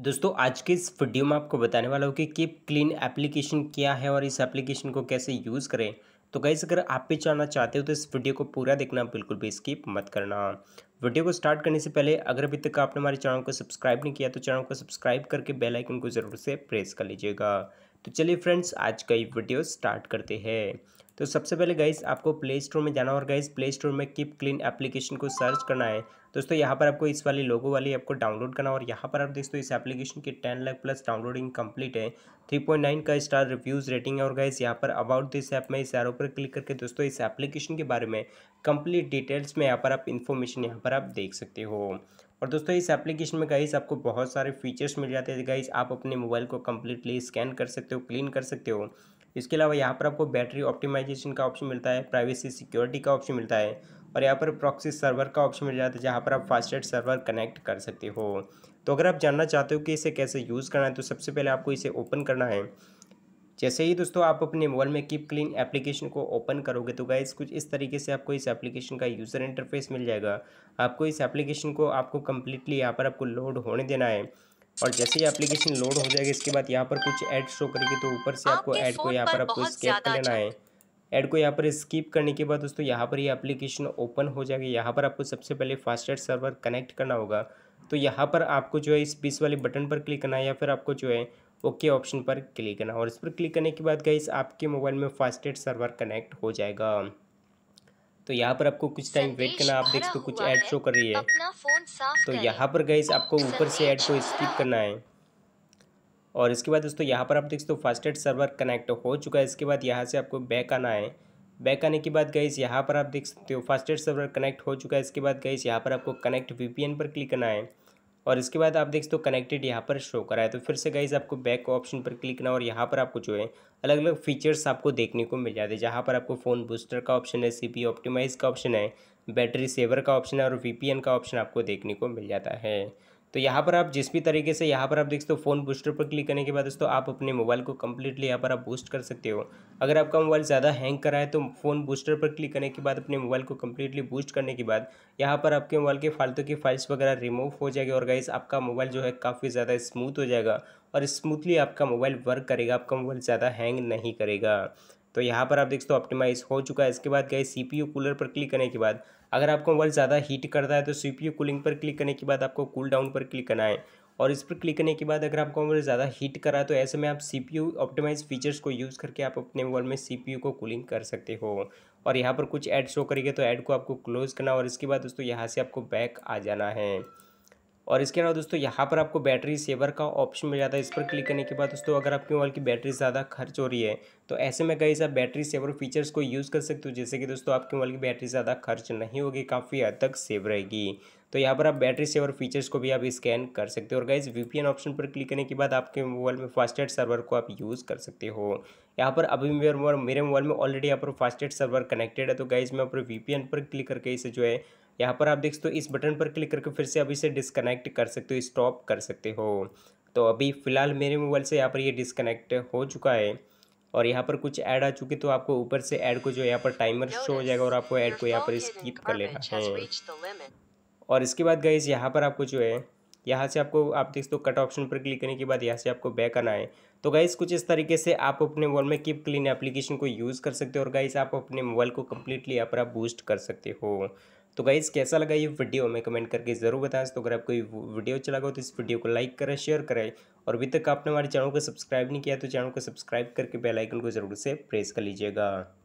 दोस्तों आज के इस वीडियो में आपको बताने वाला हूँ कि कीप क्लीन एप्लीकेशन क्या है और इस एप्लीकेशन को कैसे यूज़ करें तो कैसे अगर आप भी जानना चाहते हो तो इस वीडियो को पूरा देखना बिल्कुल भी स्किप मत करना वीडियो को स्टार्ट करने से पहले अगर अभी तक आपने हमारे चैनल को सब्सक्राइब नहीं किया तो चैनल को सब्सक्राइब करके बेल आइकन को ज़रूर से प्रेस कर लीजिएगा तो चलिए फ्रेंड्स आज का ये वीडियो स्टार्ट करते हैं तो सबसे पहले गाइस आपको प्ले स्टोर में जाना और गाइस प्ले स्टोर में कीप क्लीन एप्लीकेशन को सर्च करना है दोस्तों यहाँ पर आपको इस वाली लोगो वाली ऐप को डाउनलोड करना और यहाँ पर आप दोस्तों इस एप्लीकेशन की ten lakh plus downloading complete है थ्री पॉइंट नाइन का स्टार रिव्यूज़ रेटिंग है और गाइस यहाँ पर अबाउट दिस ऐप में इस एरो पर क्लिक करके दोस्तों इस एप्लीकेशन के बारे में कंप्लीट डिटेल्स में यहाँ पर आप इन्फॉर्मेशन यहाँ पर आप देख सकते हो और दोस्तों इस एप्लीकेशन में गाइस आपको बहुत सारे फीचर्स मिल जाते हैं गाइस आप अपने मोबाइल को कम्प्लीटली स्कैन कर सकते हो क्लीन कर सकते हो इसके अलावा यहाँ पर आपको बैटरी ऑप्टिमाइजेशन का ऑप्शन मिलता है प्राइवेसी सिक्योरिटी का ऑप्शन मिलता है और यहाँ पर प्रॉक्सी सर्वर का ऑप्शन मिल जाता है जहाँ पर आप फास्टेड सर्वर कनेक्ट कर सकते हो तो अगर आप जानना चाहते हो कि इसे कैसे यूज़ करना है तो सबसे पहले आपको इसे ओपन करना है जैसे ही दोस्तों आप अपने मोबाइल में कीप क्लीन एप्लीकेशन को ओपन करोगे तो गाइज कुछ इस तरीके से आपको इस एप्लीकेशन का यूज़र इंटरफेस मिल जाएगा आपको इस एप्लीकेशन को आपको कम्प्लीटली यहाँ पर आपको लोड होने देना है और जैसे ही एप्लीकेशन लोड हो जाएगा इसके बाद यहाँ पर कुछ ऐड शो करेगी तो ऊपर से आपको अच्छा। ऐड को यहाँ पर आपको स्कैप कर लेना है ऐड को यहाँ पर स्किप करने के बाद दोस्तों यहाँ पर ये यह एप्लीकेशन ओपन हो जाएगी यहाँ पर आपको सबसे पहले फास्टेस्ट सर्वर कनेक्ट करना होगा तो यहाँ पर आपको जो है इस पीस वाले बटन पर क्लिक करना है या फिर आपको जो है ओके ऑप्शन पर क्लिक करना और इस पर क्लिक करने के बाद गाइस आपके मोबाइल में फास्टेड सर्वर कनेक्ट हो जाएगा तो यहाँ पर आपको कुछ टाइम वेट करना आप देख सकते हो कुछ ऐड शो कर रही है तो यहाँ पर गाइस आपको ऊपर से ऐड को स्किप करना है और इसके बाद दोस्तों यहाँ पर आप देख सकते हो फास्टेड सर्वर कनेक्ट हो चुका है इसके बाद यहाँ से आपको बैक आना है बैक आने के बाद गाइस यहाँ पर आप देख सकते हो फास्टेड सर्वर कनेक्ट हो चुका है इसके बाद गाइस यहाँ पर आपको कनेक्ट वीपीएन पर क्लिक करना है और इसके बाद आप देख सकते हो कनेक्टेड यहाँ पर शो करा है तो फिर से गाइज आपको बैक ऑप्शन पर क्लिक करना और यहाँ पर आपको जो है अलग अलग फीचर्स आपको देखने को मिल जाते हैं जहाँ पर आपको फ़ोन बूस्टर का ऑप्शन है सी ऑप्टिमाइज का ऑप्शन है बैटरी सेवर का ऑप्शन है और वी का ऑप्शन आपको देखने को मिल जाता है तो यहाँ पर आप जिस भी तरीके से यहाँ पर आप देख सकते हो फोन बूस्टर पर क्लिक करने के बाद दोस्तों आप अपने मोबाइल को कम्प्लीटली यहाँ पर आप बूस्ट कर सकते हो अगर आपका मोबाइल ज़्यादा हैंग कर रहा है तो फोन बूस्टर पर क्लिक करने के बाद अपने मोबाइल को कम्प्लीटली बूस्ट करने के बाद यहाँ पर आपके मोबाइल के फालतू की फाइल्स वगैरह रिमूव हो जाएगी और गाइज आपका मोबाइल जो है काफ़ी ज़्यादा स्मूथ हो जाएगा और स्मूथली आपका मोबाइल वर्क करेगा आपका मोबाइल ज़्यादा हैंग नहीं करेगा तो यहाँ पर आप देख सकते हो ऑप्टिमाइज हो चुका है इसके बाद गए सी पी कूलर पर क्लिक करने के बाद अगर आपको मोबाइल ज़्यादा हीट करता है तो सी पी कूलिंग पर क्लिक करने के बाद आपको कूल डाउन पर क्लिक करना है और इस पर क्लिक करने के बाद अगर आपका मोबाइल ज़्यादा हीट करा तो ऐसे में आप सी पी ऑप्टिमाइज फीचर्स को यूज़ करके आप अपने मोबाइल में सी पी को कूलिंग कर सकते हो और यहाँ पर कुछ ऐड शो करेंगे तो ऐड को आपको क्लोज़ करना और इसके बाद दोस्तों यहाँ से आपको बैक आ जाना है और इसके अलावा दोस्तों यहाँ पर आपको बैटरी सेवर का ऑप्शन मिल जाता है इस पर क्लिक करने के बाद दोस्तों अगर आपके मोबाइल की बैटरी ज़्यादा खर्च हो रही है तो ऐसे में कई आप बैटरी सेवर फीचर्स को यूज़ कर सकते हो जैसे कि दोस्तों आपके मोबाइल की बैटरी ज़्यादा खर्च नहीं होगी काफ़ी हद तक सेव रहेगी तो यहाँ पर आप बैटरी सेवर फीचर्स को भी आप स्कैन कर सकते हो और गाइज वी ऑप्शन पर क्लिक करने के बाद आपके मोबाइल में एड सर्वर को आप यूज़ कर सकते हो यहाँ पर अभी मेरे मोबाइल में ऑलरेडी यहाँ पर एड सर्वर कनेक्टेड है तो गाइज मैं यहाँ पर वी पर क्लिक करके इसे जो है यहाँ पर आप देख सकते हो इस बटन पर क्लिक करके फिर से अभी से डिसकनेक्ट कर सकते हो स्टॉप कर सकते हो तो अभी फ़िलहाल मेरे मोबाइल से यहाँ पर ये यह डिसकनेक्ट हो चुका है और यहाँ पर कुछ ऐड आ चुके तो आपको ऊपर से ऐड को जो यहाँ पर टाइमर शो हो जाएगा और आपको ऐड को यहाँ पर स्कीप कर लेना है हाँ। और इसके बाद गाइज यहाँ पर आपको जो है यहाँ से आपको आप देख सकते हो कट ऑप्शन पर क्लिक करने के बाद यहाँ से आपको बैक आना है तो गाइज़ कुछ इस तरीके से आप अपने मोबाइल में कीप क्लीन एप्लीकेशन को यूज़ कर सकते हो और गाइज़ आप अपने मोबाइल को कम्प्लीटली यहाँ पर आप बूस्ट कर सकते हो तो गाइज़ कैसा लगा ये वीडियो हमें कमेंट करके ज़रूर बताएं तो अगर आपको कोई वीडियो अच्छा लगा तो इस वीडियो को लाइक करें शेयर करें और अभी तक आपने हमारे चैनल को सब्सक्राइब नहीं किया तो चैनल को सब्सक्राइब करके बेल आइकन को ज़रूर से प्रेस कर लीजिएगा